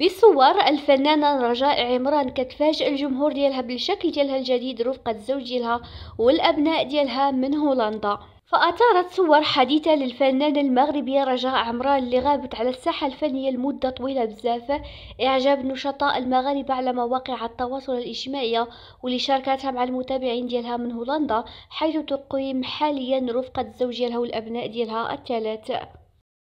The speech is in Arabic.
بصور الفنانة رجاء عمران كتفاجئ الجمهور ديالها بالشكل ديالها الجديد رفقة الزوج ديالها والأبناء ديالها من هولندا فأثارت صور حديثة للفنانة المغربية رجاء عمران اللي غابت على الساحة الفنية لمدة طويلة بزاف إعجاب نشطاء المغاربة على مواقع التواصل الاجتماعي واللي شاركتها مع المتابعين ديالها من هولندا حيث تقيم حاليا رفقة الزوج ديالها والأبناء ديالها الثلاث